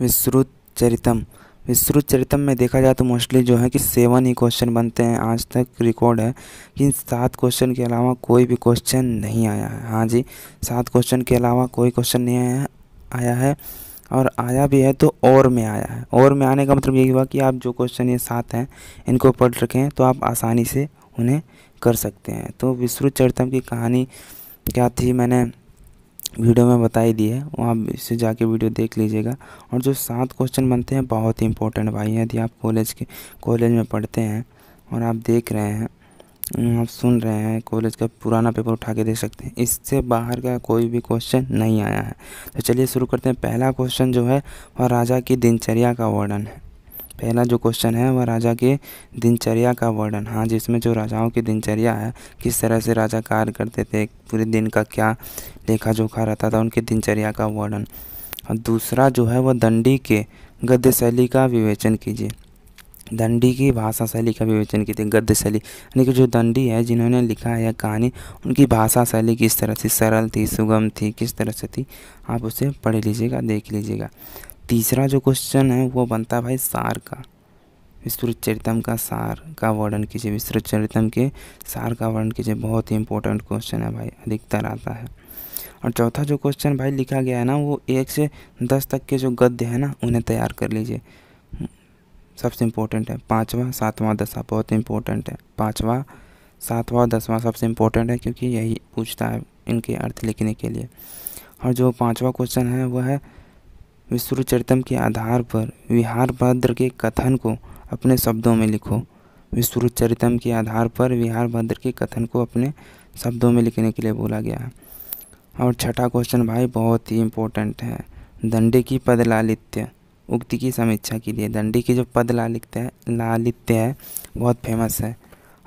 विस्तृत चरितम विस्तृत चरितम में देखा जाए तो मोस्टली जो है कि सेवन ही क्वेश्चन बनते हैं आज तक रिकॉर्ड है कि सात क्वेश्चन के अलावा कोई भी क्वेश्चन नहीं आया है हाँ जी सात क्वेश्चन के अलावा कोई क्वेश्चन नहीं आया आया है और आया भी है तो और में आया है और में आने का मतलब यही हुआ कि आप जो क्वेश्चन ये सात हैं इनको पढ़ रखें तो आप आसानी से उन्हें कर सकते हैं तो विस्तृत चरितम की कहानी क्या थी मैंने वीडियो में बताई दी है वहाँ से जाके वीडियो देख लीजिएगा और जो सात क्वेश्चन बनते हैं बहुत ही इंपॉर्टेंट भाई यदि आप कॉलेज के कॉलेज में पढ़ते हैं और आप देख रहे हैं हम्म, आप सुन रहे हैं कॉलेज का पुराना पेपर उठा के देख सकते हैं इससे बाहर का कोई भी क्वेश्चन नहीं आया है तो चलिए शुरू करते हैं पहला क्वेश्चन जो है वह राजा की दिनचर्या का वर्णन है पहला जो क्वेश्चन है वह राजा के दिनचर्या का वर्णन हाँ जिसमें जो राजाओं की दिनचर्या है किस तरह से राजा कार्य करते थे पूरे दिन का क्या लेखा जोखा रहता था उनकी दिनचर्या का वर्णन और दूसरा जो है वह दंडी के गद्य शैली का विवेचन कीजिए दंडी की भाषा शैली का विवेचन की थी गद्य शैली यानी कि जो दंडी है जिन्होंने लिखा है यह कहानी उनकी भाषा शैली किस तरह से सरल थी सुगम थी किस तरह से थी आप उसे पढ़ लीजिएगा देख लीजिएगा तीसरा जो क्वेश्चन है वो बनता है भाई सार का विस्तृत चरितम का सार का वर्णन कीजिए विस्तृत चरितम के सार का वर्णन कीजिए बहुत ही इंपॉर्टेंट क्वेश्चन है भाई अधिकतर आता है और चौथा जो क्वेश्चन भाई लिखा गया है ना वो एक से दस तक के जो गद्य है ना उन्हें तैयार कर लीजिए सबसे इम्पोर्टेंट है पाँचवा सातवां दसवां बहुत इम्पोर्टेंट है पाँचवा सातवां और दसवां सबसे इम्पोर्टेंट है क्योंकि यही पूछता है इनके अर्थ लिखने के लिए और जो पाँचवा क्वेश्चन है वह है विष्णुचरितम के आधार पर विहार भद्र के कथन को अपने शब्दों में लिखो विष्णुचरितम के आधार पर विहार भद्र के कथन को अपने शब्दों में लिखने के लिए बोला गया है और छठा क्वेश्चन भाई बहुत ही इम्पोर्टेंट है दंडे की पद लालित्य उक्ति की समीक्षा के लिए दंडी की जो पद लालित्य है लालित्य है बहुत फेमस है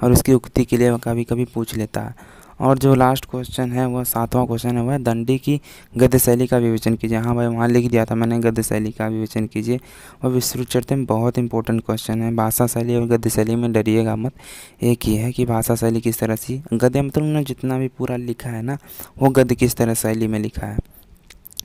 और उसकी उक्ति के लिए कभी कभी पूछ लेता है और जो लास्ट क्वेश्चन है वह सातवां क्वेश्चन है वह दंडी की गद्य शैली का विवेचन कीजिए हाँ भाई वहाँ लिख दिया था मैंने गद्य शैली का विवेचन कीजिए और विस्तृत चर्चा में बहुत इंपॉर्टेंट क्वेश्चन है भाषा शैली और गद्य शैली में डरिएगा मत एक ही है कि भाषा शैली किस तरह से गद्य मतलब उन्होंने जितना भी पूरा लिखा है ना वो गद्य किस तरह शैली में लिखा है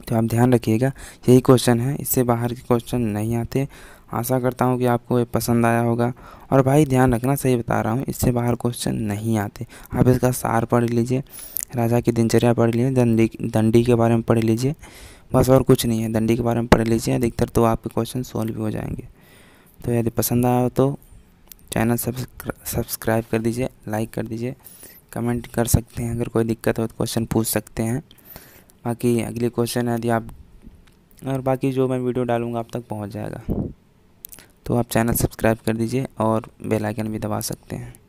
तो आप ध्यान रखिएगा यही क्वेश्चन है इससे बाहर के क्वेश्चन नहीं आते आशा करता हूँ कि आपको ये पसंद आया होगा और भाई ध्यान रखना सही बता रहा हूँ इससे बाहर क्वेश्चन नहीं आते आप इसका सार पढ़ लीजिए राजा की दिनचर्या पढ़ लीजिए दंडी दंडी के बारे में पढ़ लीजिए बस और कुछ नहीं है दंडी के बारे में पढ़ लीजिए अधिकतर तो आपके क्वेश्चन सॉल्व भी हो जाएंगे तो यदि पसंद आया हो तो चैनल सब्सक्राइब कर दीजिए लाइक कर दीजिए कमेंट कर सकते हैं अगर कोई दिक्कत हो तो क्वेश्चन पूछ सकते हैं बाकी अगले क्वेश्चन यदि आप और बाकी जो मैं वीडियो डालूँगा आप तक पहुँच जाएगा तो आप चैनल सब्सक्राइब कर दीजिए और बेल आइकन भी दबा सकते हैं